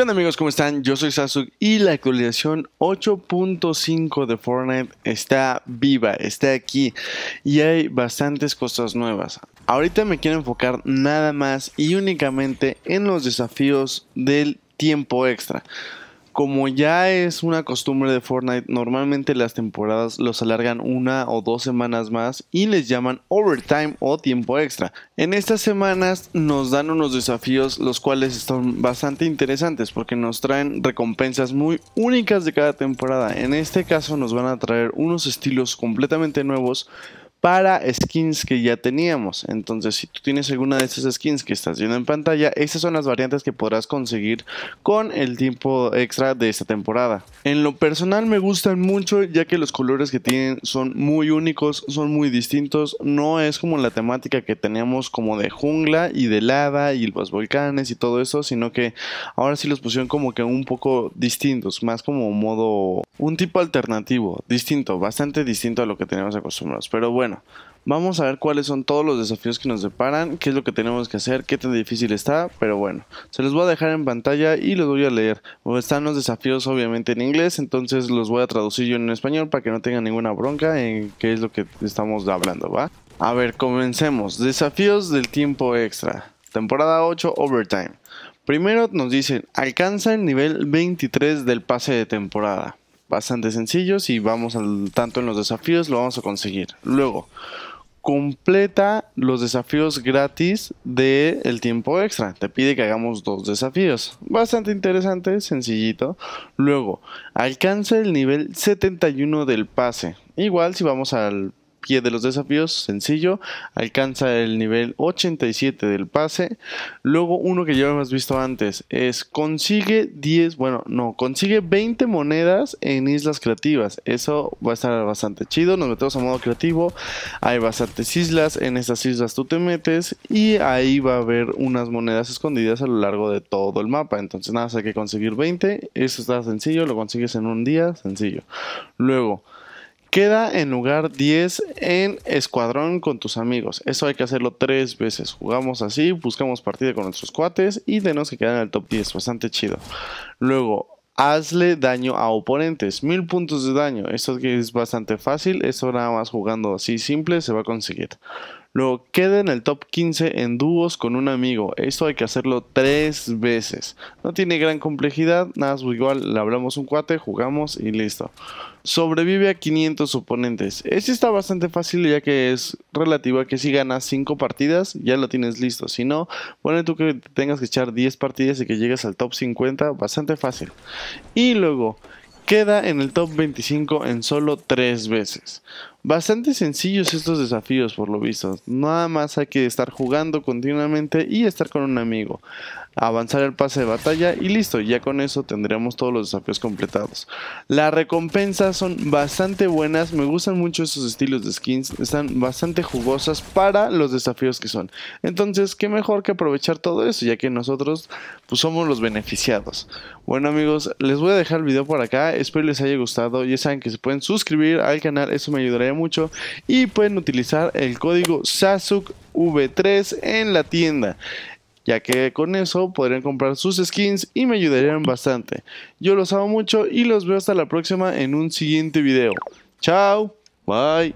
¿Qué amigos? ¿Cómo están? Yo soy Sasuke y la actualización 8.5 de Fortnite está viva, está aquí y hay bastantes cosas nuevas. Ahorita me quiero enfocar nada más y únicamente en los desafíos del tiempo extra como ya es una costumbre de Fortnite, normalmente las temporadas los alargan una o dos semanas más y les llaman overtime o tiempo extra. En estas semanas nos dan unos desafíos los cuales están bastante interesantes porque nos traen recompensas muy únicas de cada temporada. En este caso nos van a traer unos estilos completamente nuevos para skins que ya teníamos. Entonces, si tú tienes alguna de esas skins que estás viendo en pantalla, estas son las variantes que podrás conseguir con el tiempo extra de esta temporada. En lo personal me gustan mucho ya que los colores que tienen son muy únicos, son muy distintos, no es como la temática que teníamos como de jungla y de lava y los volcanes y todo eso, sino que ahora sí los pusieron como que un poco distintos, más como modo un tipo alternativo, distinto, bastante distinto a lo que teníamos acostumbrados. Pero bueno, bueno, Vamos a ver cuáles son todos los desafíos que nos deparan, qué es lo que tenemos que hacer, qué tan difícil está, pero bueno, se los voy a dejar en pantalla y los voy a leer. Están los desafíos obviamente en inglés, entonces los voy a traducir yo en español para que no tengan ninguna bronca en qué es lo que estamos hablando, ¿va? A ver, comencemos. Desafíos del tiempo extra. Temporada 8, Overtime. Primero nos dicen, alcanza el nivel 23 del pase de temporada bastante sencillos y vamos al tanto en los desafíos, lo vamos a conseguir. Luego, completa los desafíos gratis del el tiempo extra. Te pide que hagamos dos desafíos. Bastante interesante, sencillito. Luego, alcanza el nivel 71 del pase. Igual si vamos al pie de los desafíos, sencillo, alcanza el nivel 87 del pase. Luego uno que ya hemos visto antes es consigue 10, bueno, no, consigue 20 monedas en islas creativas. Eso va a estar bastante chido, nos metemos a modo creativo, hay bastantes islas, en estas islas tú te metes y ahí va a haber unas monedas escondidas a lo largo de todo el mapa. Entonces nada, hay que conseguir 20, eso está sencillo, lo consigues en un día, sencillo. Luego, Queda en lugar 10 en escuadrón con tus amigos. Eso hay que hacerlo tres veces. Jugamos así, buscamos partida con nuestros cuates y tenemos que quedar en el top 10. Bastante chido. Luego, hazle daño a oponentes. Mil puntos de daño. Esto es bastante fácil. eso nada más jugando así simple se va a conseguir. Luego queda en el top 15 en dúos con un amigo. Esto hay que hacerlo tres veces. No tiene gran complejidad, nada es igual le hablamos un cuate, jugamos y listo. Sobrevive a 500 oponentes. Este está bastante fácil ya que es relativo a que si ganas 5 partidas ya lo tienes listo. Si no, pone tú que tengas que echar 10 partidas y que llegues al top 50, bastante fácil. Y luego queda en el top 25 en solo 3 veces. Bastante sencillos estos desafíos, por lo visto. Nada más hay que estar jugando continuamente y estar con un amigo. Avanzar el pase de batalla y listo, ya con eso tendremos todos los desafíos completados. Las recompensas son bastante buenas, me gustan mucho estos estilos de skins, están bastante jugosas para los desafíos que son. Entonces, qué mejor que aprovechar todo eso, ya que nosotros pues, somos los beneficiados. Bueno amigos, les voy a dejar el video por acá, espero les haya gustado, ya saben que se pueden suscribir al canal, eso me ayudaría mucho y pueden utilizar el código SASUKV3 en la tienda ya que con eso podrían comprar sus skins y me ayudarían bastante. Yo los amo mucho y los veo hasta la próxima en un siguiente video. Chao, bye.